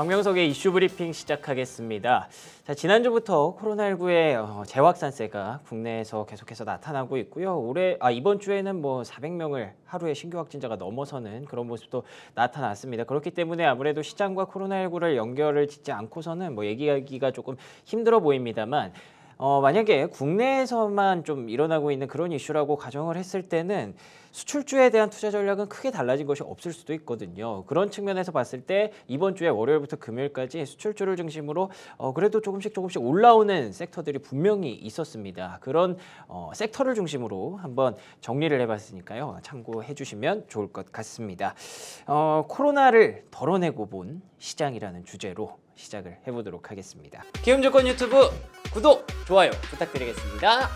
박명석의 이슈 브리핑 시작하겠습니다. 자, 지난주부터 코로나19의 어, 재확산세가 국내에서 계속해서 나타나고 있고요. 올해 아 이번 주에는 뭐 400명을 하루에 신규 확진자가 넘어서는 그런 모습도 나타났습니다. 그렇기 때문에 아무래도 시장과 코로나19를 연결을 짓지 않고서는 뭐 얘기하기가 조금 힘들어 보입니다만 어, 만약에 국내에서만 좀 일어나고 있는 그런 이슈라고 가정을 했을 때는 수출주에 대한 투자 전략은 크게 달라진 것이 없을 수도 있거든요. 그런 측면에서 봤을 때 이번 주에 월요일부터 금요일까지 수출주를 중심으로 어, 그래도 조금씩 조금씩 올라오는 섹터들이 분명히 있었습니다. 그런 어, 섹터를 중심으로 한번 정리를 해봤으니까요. 참고해 주시면 좋을 것 같습니다. 어, 코로나를 덜어내고 본 시장이라는 주제로 시작을 해보도록 하겠습니다. 기음조건 유튜브 구독! 좋아요 부탁드리겠습니다.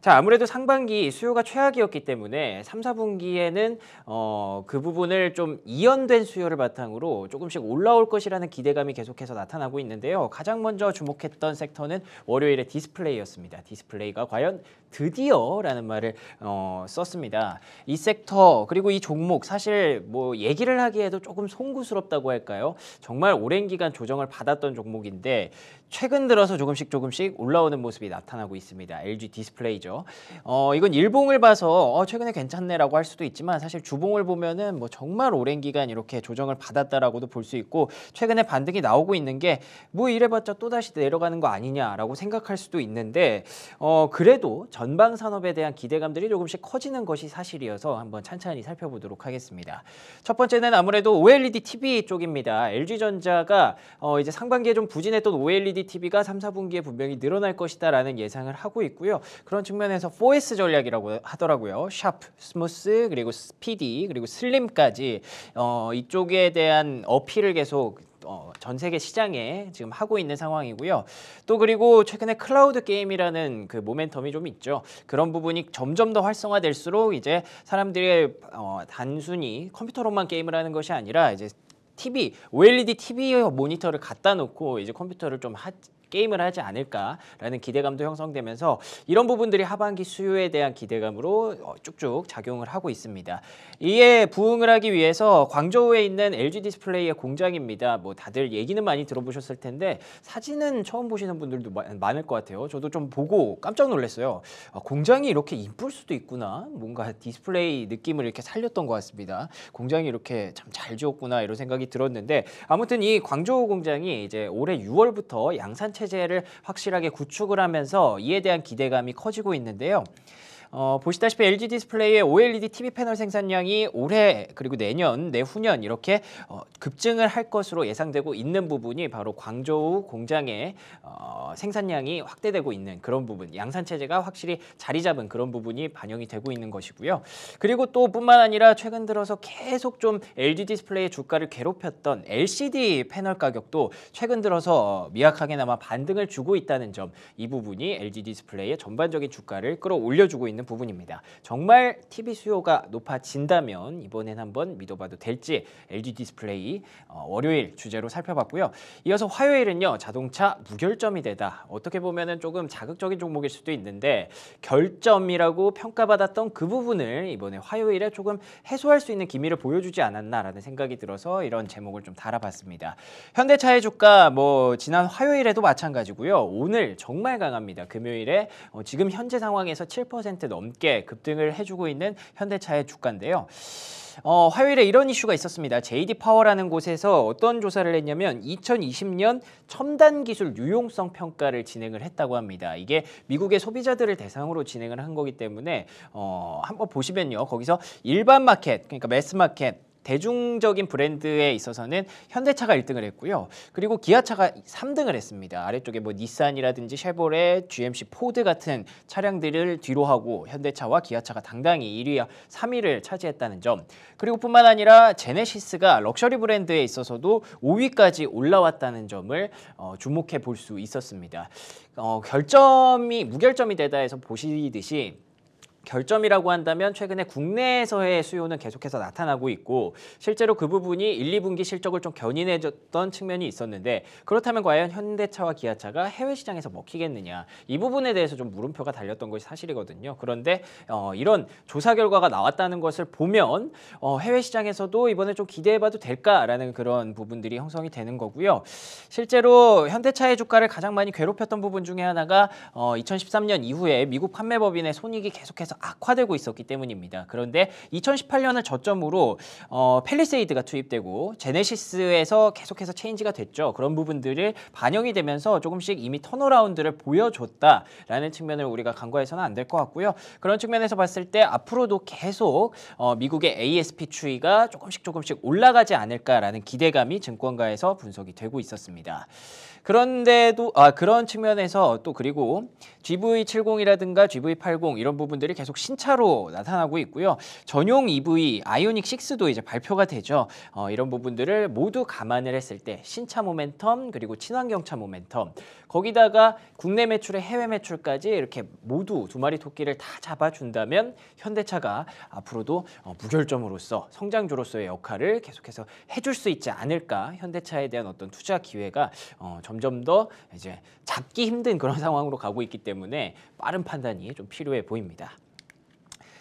자 아무래도 상반기 수요가 최악이었기 때문에 3, 4분기에는 어, 그 부분을 좀 이연된 수요를 바탕으로 조금씩 올라올 것이라는 기대감이 계속해서 나타나고 있는데요. 가장 먼저 주목했던 섹터는 월요일에 디스플레이였습니다. 디스플레이가 과연 드디어라는 말을 어, 썼습니다. 이 섹터 그리고 이 종목 사실 뭐 얘기를 하기에도 조금 송구스럽다고 할까요? 정말 오랜 기간 조정을 받았던 종목인데 최근 들어서 조금씩 조금씩 올라오는 모습이 나타나고 있습니다. LG 디스플레이죠. 어, 이건 일봉을 봐서 어, 최근에 괜찮네라고 할 수도 있지만 사실 주봉을 보면은 뭐 정말 오랜 기간 이렇게 조정을 받았다라고도 볼 수 있고 최근에 반등이 나오고 있는 게 뭐 이래봤자 또 다시 내려가는 거 아니냐라고 생각할 수도 있는데 어, 그래도 전방 산업에 대한 기대감들이 조금씩 커지는 것이 사실이어서 한번 찬찬히 살펴보도록 하겠습니다. 첫 번째는 아무래도 OLED TV 쪽입니다. LG전자가 어 이제 상반기에 좀 부진했던 OLED TV가 3, 4분기에 분명히 늘어날 것이다라는 예상을 하고 있고요. 그런 측면에서 4S 전략이라고 하더라고요. 샤프, 스무스, 그리고 스피디, 그리고 슬림까지 어 이쪽에 대한 어필을 계속 어, 전 세계 시장에 지금 하고 있는 상황이고요. 또 그리고 최근에 클라우드 게임이라는 그 모멘텀이 좀 있죠. 그런 부분이 점점 더 활성화될수록 이제 사람들의 어, 단순히 컴퓨터로만 게임을 하는 것이 아니라 이제 TV, OLED TV 모니터를 갖다 놓고 이제 컴퓨터를 좀 하, 게임을 하지 않을까라는 기대감도 형성되면서 이런 부분들이 하반기 수요에 대한 기대감으로 어, 쭉쭉 작용을 하고 있습니다. 이에 부응을 하기 위해서 광저우에 있는 LG 디스플레이의 공장입니다. 뭐 다들 얘기는 많이 들어보셨을 텐데 사진은 처음 보시는 분들도 많을 것 같아요. 저도 좀 보고 깜짝 놀랐어요. 아, 공장이 이렇게 이쁠 수도 있구나. 뭔가 디스플레이 느낌을 이렇게 살렸던 것 같습니다. 공장이 이렇게 참 잘 지었구나 이런 생각이 들었는데 아무튼 이 광저우 공장이 이제 올해 6월부터 양산 체제를 확실하게 구축을 하면서 이에 대한 기대감이 커지고 있는데요. 어, 보시다시피 LG 디스플레이의 OLED TV 패널 생산량이 올해 그리고 내년, 내후년 이렇게 어, 급증을 할 것으로 예상되고 있는 부분이 바로 광저우 공장의 어, 생산량이 확대되고 있는 그런 부분, 양산 체제가 확실히 자리 잡은 그런 부분이 반영이 되고 있는 것이고요. 그리고 또 뿐만 아니라 최근 들어서 계속 좀 LG 디스플레이의 주가를 괴롭혔던 LCD 패널 가격도 최근 들어서 미약하게나마 반등을 주고 있다는 점, 이 부분이 LG 디스플레이의 전반적인 주가를 끌어올려주고 있는 있는 부분입니다. 정말 TV 수요가 높아진다면 이번엔 한번 믿어봐도 될지 LG 디스플레이 어, 월요일 주제로 살펴봤고요. 이어서 화요일은요. 자동차 무결점이 되다. 어떻게 보면 은 조금 자극적인 종목일 수도 있는데 결점이라고 평가받았던 그 부분을 이번에 화요일에 조금 해소할 수 있는 기미를 보여주지 않았나라는 생각이 들어서 이런 제목을 좀 달아봤습니다. 현대차의 주가 뭐 지난 화요일에도 마찬가지고요. 오늘 정말 강합니다. 금요일에 어, 지금 현재 상황에서 7% 넘게 급등을 해주고 있는 현대차의 주가인데요. 어, 화요일에 이런 이슈가 있었습니다. JD 파워라는 곳에서 어떤 조사를 했냐면 2020년 첨단 기술 유용성 평가를 진행을 했다고 합니다. 이게 미국의 소비자들을 대상으로 진행을 한 거기 때문에 어, 한번 보시면요. 거기서 일반 마켓, 그러니까 매스 마켓 대중적인 브랜드에 있어서는 현대차가 1등을 했고요. 그리고 기아차가 3등을 했습니다. 아래쪽에 뭐 닛산이라든지 쉐보레, GMC, 포드 같은 차량들을 뒤로 하고 현대차와 기아차가 당당히 1위와 3위를 차지했다는 점. 그리고 뿐만 아니라 제네시스가 럭셔리 브랜드에 있어서도 5위까지 올라왔다는 점을 어, 주목해 볼 수 있었습니다. 어, 결점이 무결점이 되다 해서 보시듯이 결점이라고 한다면 최근에 국내에서의 수요는 계속해서 나타나고 있고 실제로 그 부분이 1, 2분기 실적을 좀 견인해줬던 측면이 있었는데 그렇다면 과연 현대차와 기아차가 해외 시장에서 먹히겠느냐 이 부분에 대해서 좀 물음표가 달렸던 것이 사실이거든요. 그런데 어, 이런 조사 결과가 나왔다는 것을 보면 어, 해외 시장에서도 이번에 좀 기대해봐도 될까라는 그런 부분들이 형성이 되는 거고요. 실제로 현대차의 주가를 가장 많이 괴롭혔던 부분 중에 하나가 어, 2013년 이후에 미국 판매법인의 손익이 계속해서 계속 악화되고 있었기 때문입니다. 그런데 2018년을 저점으로 어, 펠리세이드가 투입되고 제네시스에서 계속해서 체인지가 됐죠. 그런 부분들을 반영이 되면서 조금씩 이미 턴어라운드를 보여줬다라는 측면을 우리가 간과해서는 안 될 것 같고요. 그런 측면에서 봤을 때 앞으로도 계속 어, 미국의 ASP 추이가 조금씩 조금씩 올라가지 않을까라는 기대감이 증권가에서 분석이 되고 있었습니다. 그런데도 아 그런 측면에서 또 그리고 GV70이라든가 GV80 이런 부분들이 계속 신차로 나타나고 있고요. 전용 EV 아이오닉 6도 이제 발표가 되죠. 어, 이런 부분들을 모두 감안을 했을 때 신차 모멘텀 그리고 친환경차 모멘텀 거기다가 국내 매출에 해외 매출까지 이렇게 모두 두 마리 토끼를 다 잡아준다면 현대차가 앞으로도 어, 무결점으로서 성장주로서의 역할을 계속해서 해줄 수 있지 않을까 현대차에 대한 어떤 투자 기회가 어, 점점 더 이제 잡기 힘든 그런 상황으로 가고 있기 때문에 빠른 판단이 좀 필요해 보입니다.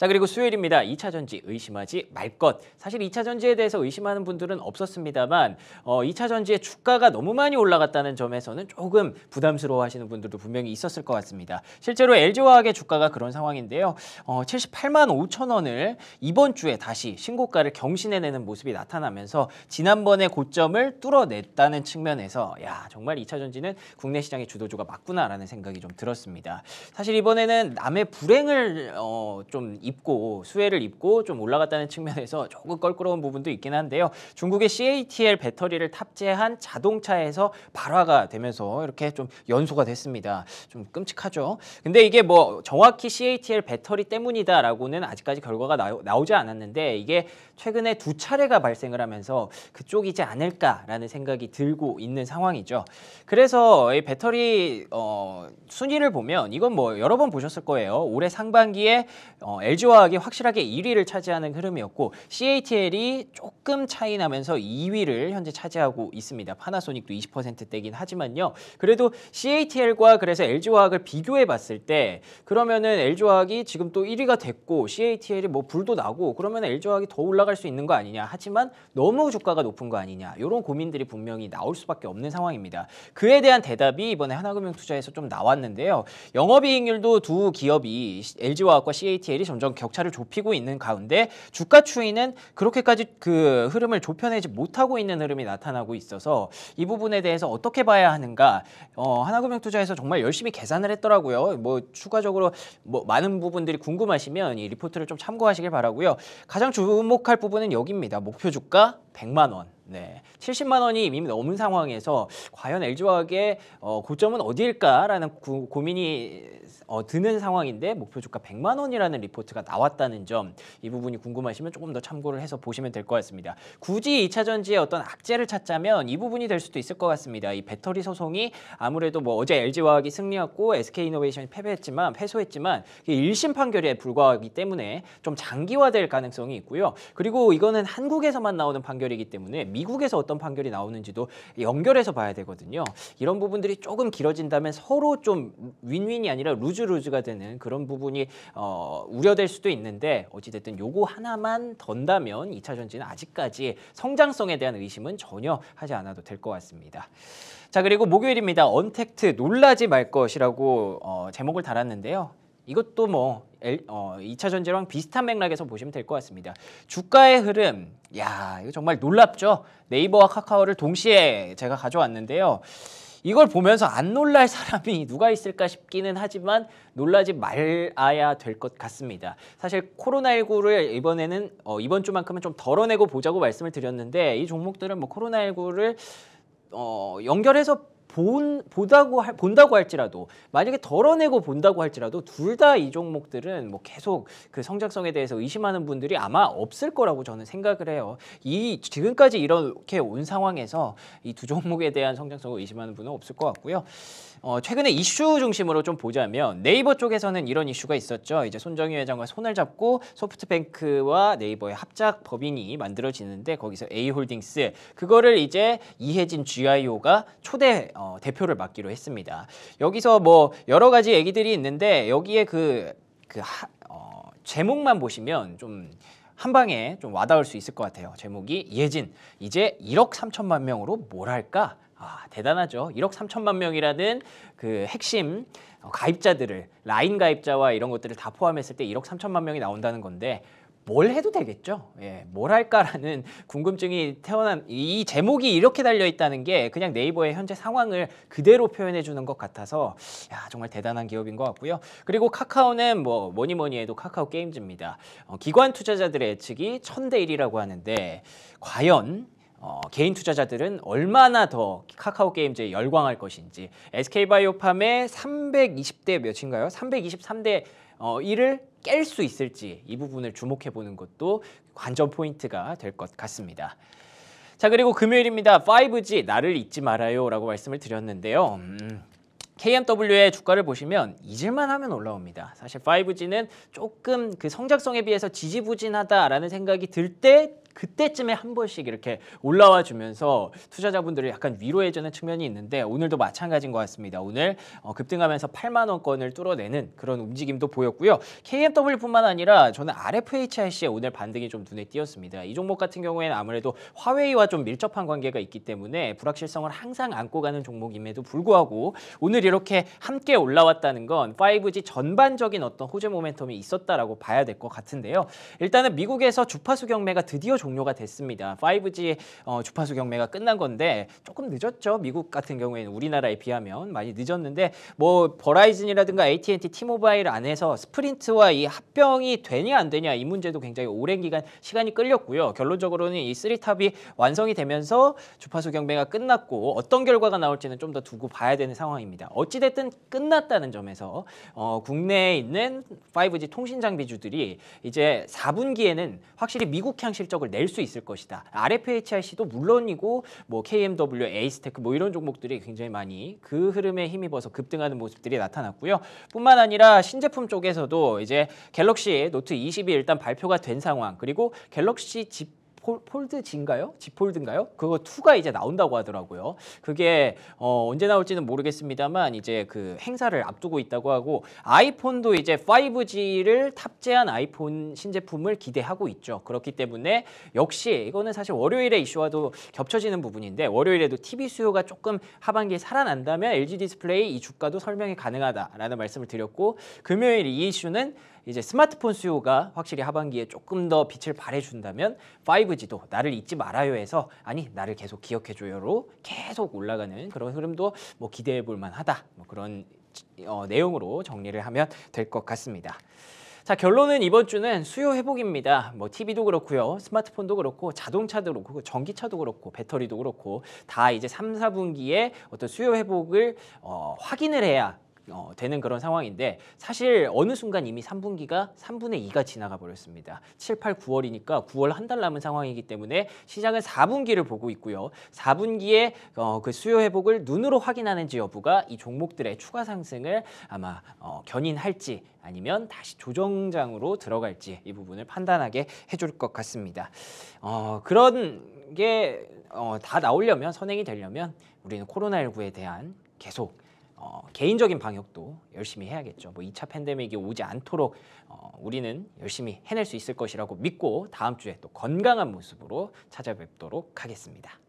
자 그리고 수요일입니다. 2차 전지 의심하지 말 것. 사실 2차 전지에 대해서 의심하는 분들은 없었습니다만 어, 2차 전지의 주가가 너무 많이 올라갔다는 점에서는 조금 부담스러워하시는 분들도 분명히 있었을 것 같습니다. 실제로 LG화학의 주가가 그런 상황인데요. 어, 78만 5천 원을 이번 주에 다시 신고가를 경신해내는 모습이 나타나면서 지난번에 고점을 뚫어냈다는 측면에서 야 정말 2차 전지는 국내 시장의 주도주가 맞구나라는 생각이 좀 들었습니다. 사실 이번에는 남의 불행을 어, 좀 입고 수혜를 입고 좀 올라갔다는 측면에서 조금 껄끄러운 부분도 있긴 한데요. 중국의 CATL 배터리를 탑재한 자동차에서 발화가 되면서 이렇게 좀 연소가 됐습니다. 좀 끔찍하죠. 근데 이게 뭐 정확히 CATL 배터리 때문이다라고는 아직까지 결과가 나오, 지 않았는데 이게 최근에 두 차례가 발생을 하면서 그쪽이지 않을까라는 생각이 들고 있는 상황이죠. 그래서 이 배터리 어, 순위를 보면 이건 뭐 여러 번 보셨을 거예요. 올해 상반기에 어, LG LG화학이 확실하게 1위를 차지하는 흐름이었고 CATL이 조금 차이 나면서 2위를 현재 차지하고 있습니다. 파나소닉도 20%대긴 하지만요. 그래도 CATL과 그래서 LG화학을 비교해 봤을 때 그러면은 LG화학이 지금 또 1위가 됐고 CATL이 뭐 불도 나고 그러면 LG화학이 더 올라갈 수 있는 거 아니냐. 하지만 너무 주가가 높은 거 아니냐. 이런 고민들이 분명히 나올 수밖에 없는 상황입니다. 그에 대한 대답이 이번에 하나금융투자에서 좀 나왔는데요. 영업이익률도 두 기업이 LG화학과 CATL이 점점 점점 격차를 좁히고 있는 가운데 주가 추이는 그렇게까지 그 흐름을 좁혀내지 못하고 있는 흐름이 나타나고 있어서 이 부분에 대해서 어떻게 봐야 하는가 어, 하나금융투자에서 정말 열심히 계산을 했더라고요. 뭐 추가적으로 뭐 많은 부분들이 궁금하시면 이 리포트를 좀 참고하시길 바라고요. 가장 주목할 부분은 여기입니다. 목표 주가 100만 원. 네, 70만 원이 이미 넘은 상황에서 과연 LG화학의 어, 고점은 어디일까라는 구, 고민이 어, 드는 상황인데 목표 주가 100만 원이라는 리포트가 나왔다는 점 이 부분이 궁금하시면 조금 더 참고를 해서 보시면 될 것 같습니다. 굳이 2차전지의 어떤 악재를 찾자면 이 부분이 될 수도 있을 것 같습니다. 이 배터리 소송이 아무래도 뭐 어제 LG화학이 승리했고 SK이노베이션이 패배했지만 패소했지만 일심 판결에 불과하기 때문에 좀 장기화될 가능성이 있고요. 그리고 이거는 한국에서만 나오는 판결이기 때문에 미 미국에서 어떤 판결이 나오는지도 연결해서 봐야 되거든요. 이런 부분들이 조금 길어진다면 서로 좀 윈윈이 아니라 루즈루즈가 되는 그런 부분이 어, 우려될 수도 있는데 어찌됐든 요거 하나만 던다면 2차 전지는 아직까지 성장성에 대한 의심은 전혀 하지 않아도 될 것 같습니다. 자 그리고 목요일입니다. 언택트 놀라지 말 것이라고 어, 제목을 달았는데요. 이것도 뭐 어, 2차 전지랑 비슷한 맥락에서 보시면 될 것 같습니다. 주가의 흐름, 야 이거 정말 놀랍죠? 네이버와 카카오를 동시에 제가 가져왔는데요. 이걸 보면서 안 놀랄 사람이 누가 있을까 싶기는 하지만 놀라지 말아야 될 것 같습니다. 사실 코로나19를 이번에는 어, 이번 주만큼은 좀 덜어내고 보자고 말씀을 드렸는데 이 종목들은 뭐 코로나19를 어, 연결해서 본, 보다고 할, 본다고 할지라도 만약에 덜어내고 본다고 할지라도 둘 다 이 종목들은 뭐 계속 그 성장성에 대해서 의심하는 분들이 아마 없을 거라고 저는 생각을 해요. 이 지금까지 이렇게 온 상황에서 이 두 종목에 대한 성장성을 의심하는 분은 없을 것 같고요. 어, 최근에 이슈 중심으로 좀 보자면 네이버 쪽에서는 이런 이슈가 있었죠. 이제 손정희 회장과 손을 잡고 소프트뱅크와 네이버의 합작 법인이 만들어지는데 거기서 A홀딩스 그거를 이제 이혜진 GIO가 초대 어, 어, 대표를 맡기로 했습니다. 여기서 뭐 여러 가지 얘기들이 있는데 여기에 그, 그 하, 어, 제목만 보시면 좀 한 방에 좀 와닿을 수 있을 것 같아요. 제목이 예진 이제 1억 3천만 명으로 뭘 할까? 아, 대단하죠. 1억 3천만 명이라는 그 핵심 어, 가입자들을 라인 가입자와 이런 것들을 다 포함했을 때 1억 3천만 명이 나온다는 건데 뭘 해도 되겠죠. 예, 뭘 할까라는 궁금증이 태어난 이 제목이 이렇게 달려 있다는 게 그냥 네이버의 현재 상황을 그대로 표현해 주는 것 같아서 야, 정말 대단한 기업인 것 같고요. 그리고 카카오는 뭐 뭐니 뭐니 해도 카카오 게임즈입니다. 어, 기관 투자자들의 예측이 천 대일이라고 하는데 과연 어, 개인 투자자들은 얼마나 더 카카오 게임즈에 열광할 것인지 SK바이오팜의 320대 몇인가요? 323대 어, 1을 깰수 있을지 이 부분을 주목해 보는 것도 관전 포인트가 될 것 같습니다. 자 그리고 금요일입니다. 5G 나를 잊지 말아요 라고 말씀을 드렸는데요. 음, KMW의 주가를 보시면 잊을만 하면 올라옵니다. 사실 5G는 조금 그 성장성에 비해서 지지부진하다라는 생각이 들 때 그때쯤에 한 번씩 이렇게 올라와 주면서 투자자분들을 약간 위로해 주는 측면이 있는데 오늘도 마찬가지인 것 같습니다. 오늘 어, 급등하면서 8만 원권을 뚫어내는 그런 움직임도 보였고요. KMW뿐만 아니라 저는 RFHIC의 오늘 반등이 좀 눈에 띄었습니다. 이 종목 같은 경우에는 아무래도 화웨이와 좀 밀접한 관계가 있기 때문에 불확실성을 항상 안고 가는 종목임에도 불구하고 오늘 이렇게 함께 올라왔다는 건 5G 전반적인 어떤 호재 모멘텀이 있었다라고 봐야 될 것 같은데요. 일단은 미국에서 주파수 경매가 드디어 종료가 됐습니다. 5G 어, 주파수 경매가 끝난 건데 조금 늦었죠. 미국 같은 경우에는 우리나라에 비하면 많이 늦었는데 뭐 버라이즌이라든가 AT&T, 티모바일 안에서 스프린트와 이 합병이 되냐 안 되냐 이 문제도 굉장히 오랜 기간 시간이 끌렸고요. 결론적으로는 이쓰리탑이 완성이 되면서 주파수 경매가 끝났고 어떤 결과가 나올지는 좀 더 두고 봐야 되는 상황입니다. 어찌됐든 끝났다는 점에서 어, 국내에 있는 5G 통신 장비주들이 이제 4분기에는 확실히 미국향 실적을 낼 수 있을 것이다. RFHIC도 물론이고 뭐 KMW, 에이스테크 뭐 이런 종목들이 굉장히 많이 그 흐름에 힘입어서 급등하는 모습들이 나타났고요. 뿐만 아니라 신제품 쪽에서도 이제 갤럭시 노트 20이 일단 발표가 된 상황 그리고 갤럭시 집 폴드진가요? 지폴드인가요? 그거 2가 이제 나온다고 하더라고요. 그게 어, 언제 나올지는 모르겠습니다만 이제 그 행사를 앞두고 있다고 하고 아이폰도 이제 5G를 탑재한 아이폰 신제품을 기대하고 있죠. 그렇기 때문에 역시 이거는 사실 월요일에 이슈와도 겹쳐지는 부분인데 월요일에도 TV 수요가 조금 하반기에 살아난다면 LG 디스플레이 이 주가도 설명이 가능하다라는 말씀을 드렸고 금요일 이 이슈는 이제 스마트폰 수요가 확실히 하반기에 조금 더 빛을 발해준다면 5G도 나를 잊지 말아요 해서 아니 나를 계속 기억해줘요로 계속 올라가는 그런 흐름도 뭐 기대해볼 만하다 뭐 그런 어, 내용으로 정리를 하면 될 것 같습니다. 자 결론은 이번 주는 수요 회복입니다. 뭐 TV도 그렇고요. 스마트폰도 그렇고 자동차도 그렇고 그 전기차도 그렇고 배터리도 그렇고 다 이제 3, 4분기에 어떤 수요 회복을 어, 확인을 해야 어, 되는 그런 상황인데 사실 어느 순간 이미 3분기가 3분의 2가 지나가 버렸습니다. 7, 8, 9월이니까 9월 한 달 남은 상황이기 때문에 시장은 4분기를 보고 있고요. 4분기에 어, 그 수요 회복을 눈으로 확인하는지 여부가 이 종목들의 추가 상승을 아마 어, 견인할지 아니면 다시 조정장으로 들어갈지 이 부분을 판단하게 해줄 것 같습니다. 어, 그런 게다 어, 나오려면 선행이 되려면 우리는 코로나19에 대한 계속 어, 개인적인 방역도 열심히 해야겠죠. 뭐 2차 팬데믹이 오지 않도록 어, 우리는 열심히 해낼 수 있을 것이라고 믿고 다음 주에 또 건강한 모습으로 찾아뵙도록 하겠습니다.